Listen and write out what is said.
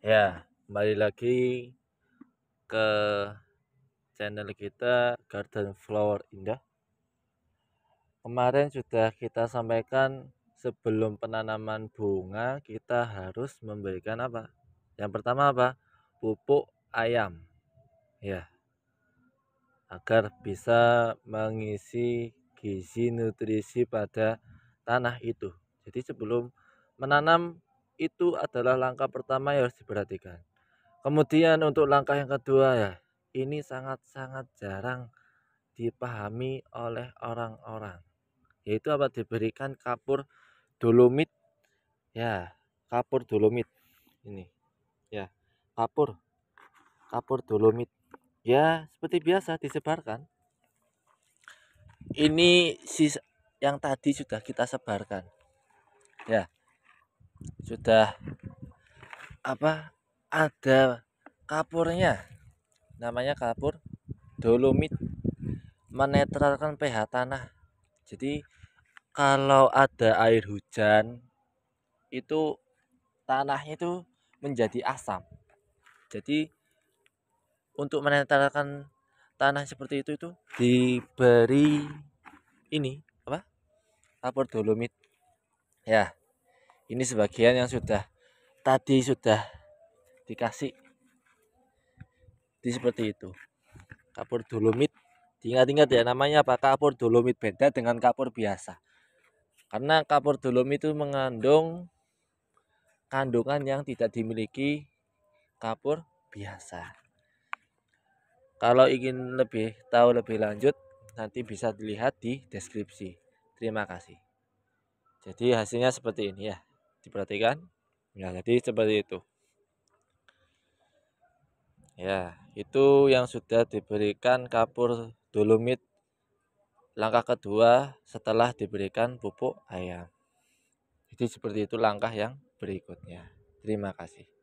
Ya, kembali lagi ke channel kita Garden Flower Indah. Kemarin sudah kita sampaikan sebelum penanaman bunga kita harus memberikan apa? Yang pertama apa? Pupuk ayam. Ya. Agar bisa mengisi gizi nutrisi pada tanah itu. Jadi sebelum menanam itu adalah langkah pertama yang harus diperhatikan. Kemudian untuk langkah yang kedua ya, ini sangat-sangat jarang dipahami oleh orang-orang. Yaitu apa diberikan kapur dolomit ya, kapur dolomit ini. Ya, kapur kapur dolomit. Ya, seperti biasa disebarkan. Ini sis yang tadi sudah kita sebarkan. Ya sudah apa ada kapurnya namanya kapur dolomit menetralkan pH tanah jadi kalau ada air hujan itu tanahnya itu menjadi asam jadi untuk menetralkan tanah seperti itu itu diberi ini apa kapur dolomit ya ini sebagian yang sudah tadi sudah dikasih di seperti itu kapur dolomit ingat ingat ya namanya apa kapur dolomit beda dengan kapur biasa karena kapur dolomit itu mengandung kandungan yang tidak dimiliki kapur biasa kalau ingin lebih tahu lebih lanjut nanti bisa dilihat di deskripsi terima kasih jadi hasilnya seperti ini ya diperhatikan ya jadi seperti itu ya itu yang sudah diberikan kapur dolomit langkah kedua setelah diberikan pupuk ayam jadi seperti itu langkah yang berikutnya terima kasih